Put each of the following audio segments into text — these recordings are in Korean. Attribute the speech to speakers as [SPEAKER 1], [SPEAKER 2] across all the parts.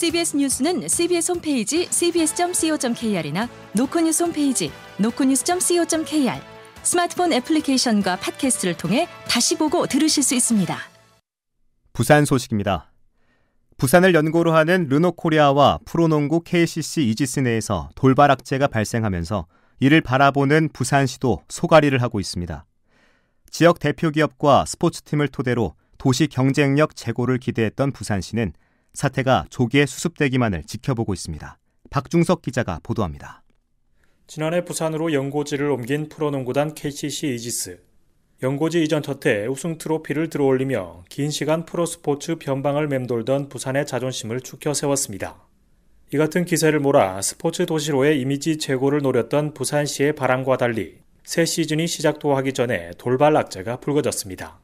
[SPEAKER 1] CBS 뉴스는 CBS 홈페이지 cbs.co.kr이나 노코뉴스 홈페이지 노코뉴스.co.kr 스마트폰 애플리케이션과 팟캐스트를 통해 다시 보고 들으실 수 있습니다.
[SPEAKER 2] 부산 소식입니다. 부산을 연고로 하는 르노코리아와 프로농구 KCC 이지스 내에서 돌발 악재가 발생하면서 이를 바라보는 부산시도 소가리를 하고 있습니다. 지역 대표 기업과 스포츠팀을 토대로 도시 경쟁력 제고를 기대했던 부산시는 사태가 조기에 수습되기만을 지켜보고 있습니다. 박중석 기자가 보도합니다.
[SPEAKER 3] 지난해 부산으로 연고지를 옮긴 프로농구단 KCC 이지스. 연고지 이전 첫해 우승 트로피를 들어올리며 긴 시간 프로스포츠 변방을 맴돌던 부산의 자존심을 축혀 세웠습니다. 이 같은 기세를 몰아 스포츠 도시로의 이미지 제고를 노렸던 부산시의 바람과 달리 새 시즌이 시작도 하기 전에 돌발 악재가 불거졌습니다.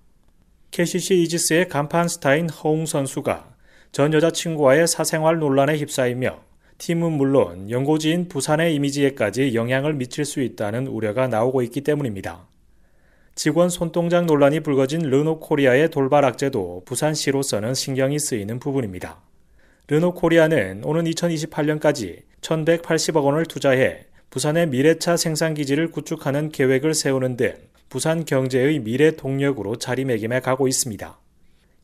[SPEAKER 3] KCC 이지스의 간판 스타인 허웅 선수가 전 여자친구와의 사생활 논란에 휩싸이며 팀은 물론 연고지인 부산의 이미지에까지 영향을 미칠 수 있다는 우려가 나오고 있기 때문입니다. 직원 손동작 논란이 불거진 르노코리아의 돌발 악재도 부산시로서는 신경이 쓰이는 부분입니다. 르노코리아는 오는 2028년까지 1,180억 원을 투자해 부산의 미래차 생산기지를 구축하는 계획을 세우는 등 부산 경제의 미래 동력으로 자리매김해 가고 있습니다.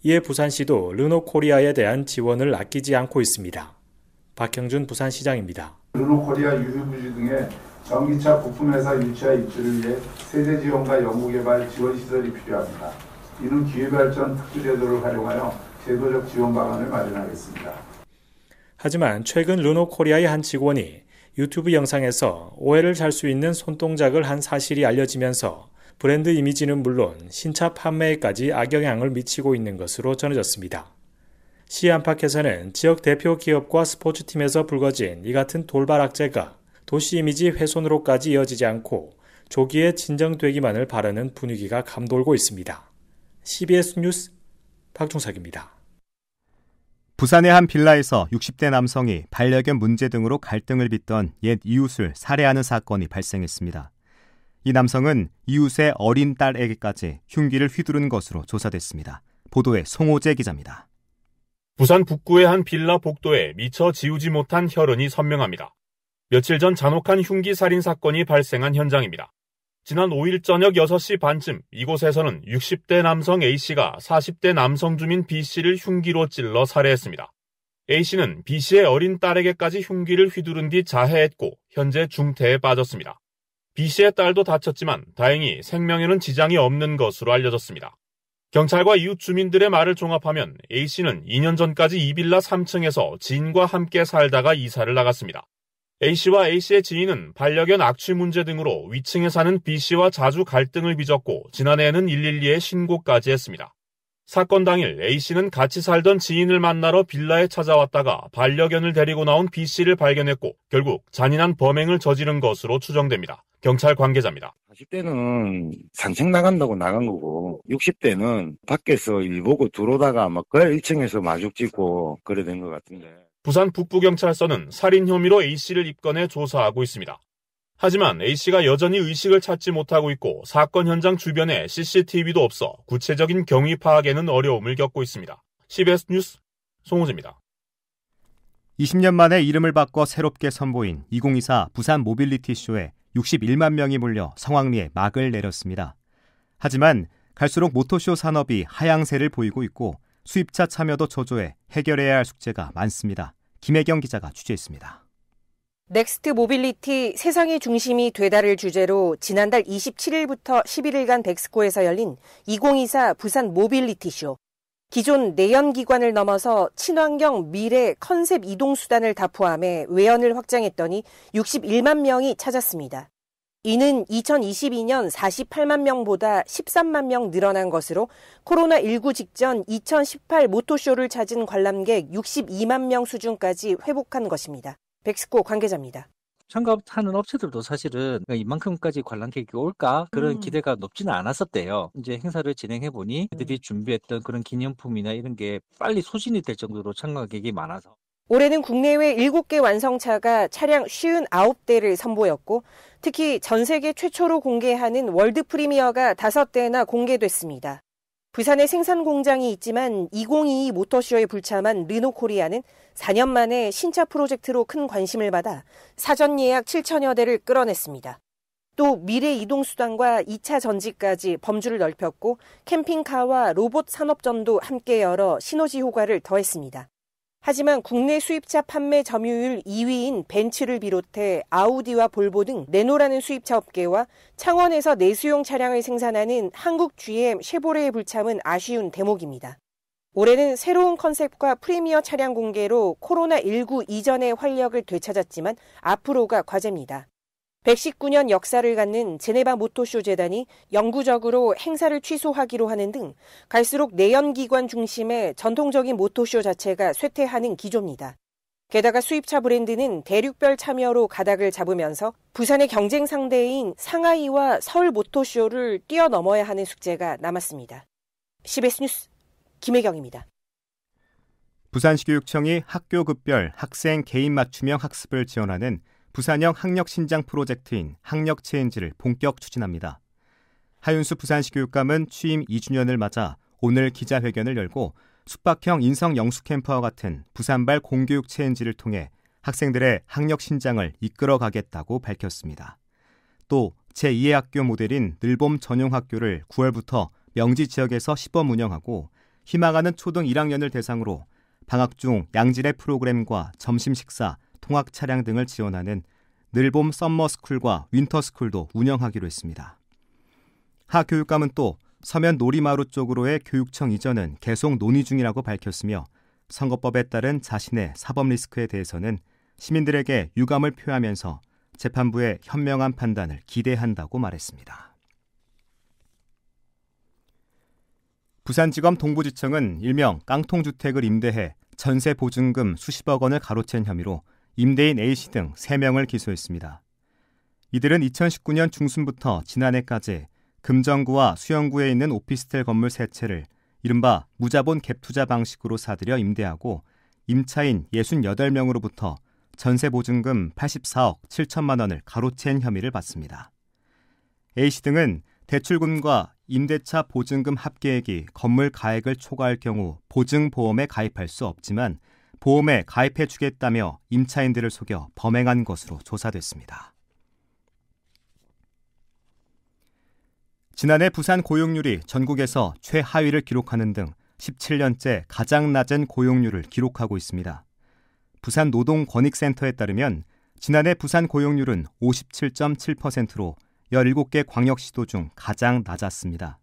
[SPEAKER 3] 이에 부산시도 르노코리아에 대한 지원을 아끼지 않고 있습니다. 박형준 부산시장입니다.
[SPEAKER 4] 르노코리아 유유부지 등의 전기차 부품회사 유치와 입주를 위해 세제 지원과 연구개발 지원 시설이 필요합니다. 이는 기회발전 특수제도를 활용하여 제도적 지원 방안을
[SPEAKER 3] 마련하겠습니다. 하지만 최근 르노코리아의 한 직원이 유튜브 영상에서 오해를 살 수 있는 손동작을 한 사실이 알려지면서 브랜드 이미지는 물론 신차 판매에까지 악영향을 미치고 있는 것으로 전해졌습니다. 시 안팎에서는 지역 대표 기업과 스포츠팀에서 불거진 이 같은 돌발 악재가 도시 이미지 훼손으로까지 이어지지 않고 조기에 진정되기만을 바라는 분위기가 감돌고 있습니다. CBS 뉴스 박종석입니다.
[SPEAKER 2] 부산의 한 빌라에서 60대 남성이 반려견 문제 등으로 갈등을 빚던 옛 이웃을 살해하는 사건이 발생했습니다. 이 남성은 이웃의 어린 딸에게까지
[SPEAKER 4] 흉기를 휘두른 것으로 조사됐습니다. 보도에 송호재 기자입니다. 부산 북구의 한 빌라 복도에 미처 지우지 못한 혈흔이 선명합니다. 며칠 전 잔혹한 흉기 살인 사건이 발생한 현장입니다. 지난 5일 저녁 6시 반쯤 이곳에서는 60대 남성 A씨가 40대 남성 주민 B씨를 흉기로 찔러 살해했습니다. A씨는 B씨의 어린 딸에게까지 흉기를 휘두른 뒤 자해했고 현재 중태에 빠졌습니다. B씨의 딸도 다쳤지만 다행히 생명에는 지장이 없는 것으로 알려졌습니다. 경찰과 이웃 주민들의 말을 종합하면 A씨는 2년 전까지 이 빌라 3층에서 지인과 함께 살다가 이사를 나갔습니다. A씨와 A씨의 지인은 반려견 악취 문제 등으로 위층에 사는 B씨와 자주 갈등을 빚었고 지난해에는 112에 신고까지 했습니다. 사건 당일 A씨는 같이 살던 지인을 만나러 빌라에 찾아왔다가 반려견을 데리고 나온 B씨를 발견했고 결국 잔인한 범행을 저지른 것으로 추정됩니다. 경찰 관계자입니다.
[SPEAKER 1] 40대는 산책 나간다고
[SPEAKER 2] 나간 거고 60대는 밖에서 일 보고 들어오다가 아마 그 1층에서 마주치고 그래 된 것 같은데
[SPEAKER 4] 부산 북부경찰서는 살인 혐의로 A씨를 입건해 조사하고 있습니다. 하지만 A씨가 여전히 의식을 찾지 못하고 있고 사건 현장 주변에 CCTV도 없어 구체적인 경위 파악에는 어려움을 겪고 있습니다. CBS 뉴스 송호재입니다.
[SPEAKER 2] 20년 만에 이름을 바꿔 새롭게 선보인 2024 부산 모빌리티 쇼에 61만 명이 몰려 성황리에 막을 내렸습니다. 하지만 갈수록 모터쇼 산업이 하향세를 보이고 있고 수입차 참여도 저조해 해결해야 할 숙제가 많습니다. 김혜경 기자가 취재했습니다.
[SPEAKER 1] 넥스트 모빌리티 세상의 중심이 되다를 주제로 지난달 27일부터 11일간 덱스코에서 열린 2024 부산 모빌리티쇼. 기존 내연기관을 넘어서 친환경 미래 컨셉 이동수단을 다 포함해 외연을 확장했더니 61만 명이 찾았습니다. 이는 2022년 48만 명보다 13만 명 늘어난 것으로 코로나19 직전 2018 모토쇼를 찾은 관람객 62만 명 수준까지 회복한 것입니다. 백스코 관계자입니다.
[SPEAKER 3] 참가하는 업체들도 사실은 그러니까 이만큼까지 관람객이 올까 그런 음. 기대가 높지는 않았었대요. 이제 행사를 진행해 보니 음. 그들이 준비했던 그런 기념품이나 이런 게 빨리 소진이 될 정도로 참가객이 많아서
[SPEAKER 1] 올해는 국내외 7개 완성차가 차량 59대를 선보였고 특히 전 세계 최초로 공개하는 월드 프리미어가 5대나 공개됐습니다. 부산에 생산 공장이 있지만 2022 모터쇼에 불참한 르노코리아는 4년 만에 신차 프로젝트로 큰 관심을 받아 사전 예약 7천여 대를 끌어냈습니다. 또 미래 이동 수단과 2차 전지까지 범주를 넓혔고 캠핑카와 로봇 산업점도 함께 열어 시너지 효과를 더했습니다. 하지만 국내 수입차 판매 점유율 2위인 벤츠를 비롯해 아우디와 볼보 등 내노라는 수입차 업계와 창원에서 내수용 차량을 생산하는 한국 GM 쉐보레의 불참은 아쉬운 대목입니다. 올해는 새로운 컨셉과 프리미어 차량 공개로 코로나19 이전의 활력을 되찾았지만 앞으로가 과제입니다. 119년 역사를 갖는 제네바 모토쇼 재단이 영구적으로 행사를 취소하기로 하는 등 갈수록 내연기관 중심의 전통적인 모토쇼 자체가 쇠퇴하는 기조입니다. 게다가 수입차 브랜드는 대륙별 참여로 가닥을 잡으면서 부산의 경쟁 상대인 상하이와 서울 모토쇼를 뛰어넘어야 하는 숙제가 남았습니다. CBS 뉴스 김혜경입니다.
[SPEAKER 2] 부산시교육청이 학교급별 학생 개인 맞춤형 학습을 지원하는 부산형 학력 신장 프로젝트인 학력 체인지를 본격 추진합니다. 하윤수 부산시 교육감은 취임 2주년을 맞아 오늘 기자회견을 열고 숙박형 인성 영수 캠프와 같은 부산발 공교육 체인지를 통해 학생들의 학력 신장을 이끌어 가겠다고 밝혔습니다. 또 제2의 학교 모델인 늘봄 전용 학교를 9월부터 명지 지역에서 시범 운영하고 희망하는 초등 1학년을 대상으로 방학 중 양질의 프로그램과 점심 식사, 통학 차량 등을 지원하는 늘봄 썸머스쿨과 윈터스쿨도 운영하기로 했습니다. 하 교육감은 또 서면 놀이마루 쪽으로의 교육청 이전은 계속 논의 중이라고 밝혔으며 선거법에 따른 자신의 사법 리스크에 대해서는 시민들에게 유감을 표하면서 재판부의 현명한 판단을 기대한다고 말했습니다. 부산지검 동부지청은 일명 깡통주택을 임대해 전세 보증금 수십억 원을 가로챈 혐의로 임대인 A씨 등 3명을 기소했습니다. 이들은 2019년 중순부터 지난해까지 금정구와 수영구에 있는 오피스텔 건물 3채를 이른바 무자본 갭투자 방식으로 사들여 임대하고 임차인 68명으로부터 전세 보증금 84억 7천만 원을 가로챈 혐의를 받습니다. A씨 등은 대출금과 임대차 보증금 합계액이 건물 가액을 초과할 경우 보증보험에 가입할 수 없지만 보험에 가입해 주겠다며 임차인들을 속여 범행한 것으로 조사됐습니다. 지난해 부산 고용률이 전국에서 최하위를 기록하는 등 17년째 가장 낮은 고용률을 기록하고 있습니다. 부산 노동권익센터에 따르면 지난해 부산 고용률은 57.7%로 17개 광역시도 중 가장 낮았습니다.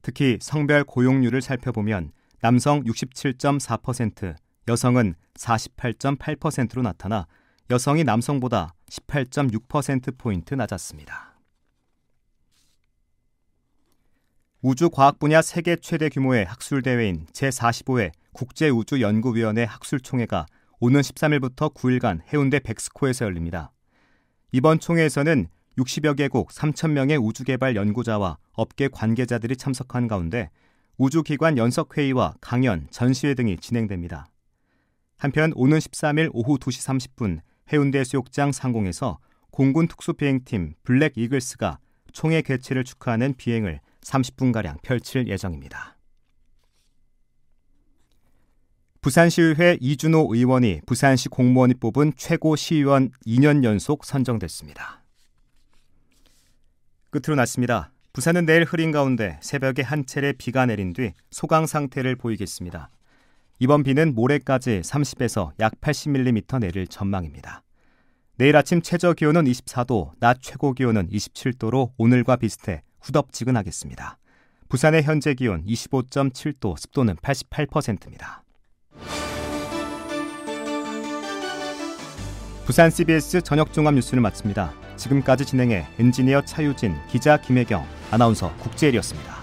[SPEAKER 2] 특히 성별 고용률을 살펴보면 남성 67.4%, 여성은 48.8%로 나타나 여성이 남성보다 18.6%포인트 낮았습니다. 우주과학 분야 세계 최대 규모의 학술대회인 제45회 국제우주연구위원회 학술총회가 오는 13일부터 9일간 해운대 백스코에서 열립니다. 이번 총회에서는 60여 개국 3,000명의 우주개발 연구자와 업계 관계자들이 참석한 가운데 우주기관 연석회의와 강연, 전시회 등이 진행됩니다. 한편 오는 13일 오후 2시 30분 해운대 수욕장 상공에서 공군 특수비행팀 블랙 이글스가 총회 개최를 축하하는 비행을 30분가량 펼칠 예정입니다. 부산시의회 이준호 의원이 부산시 공무원이 뽑은 최고 시의원 2년 연속 선정됐습니다. 끝으로 났습니다. 부산은 내일 흐린 가운데 새벽에 한 차례 비가 내린 뒤 소강 상태를 보이겠습니다. 이번 비는 모레까지 30에서 약 80mm 내릴 전망입니다. 내일 아침 최저 기온은 24도, 낮 최고 기온은 27도로 오늘과 비슷해 후덥지근하겠습니다. 부산의 현재 기온 25.7도, 습도는 88%입니다. 부산 CBS 저녁 종합 뉴스를 마칩니다. 지금까지 진행해 엔지니어 차유진, 기자 김혜경, 아나운서 국지혜리였습니다.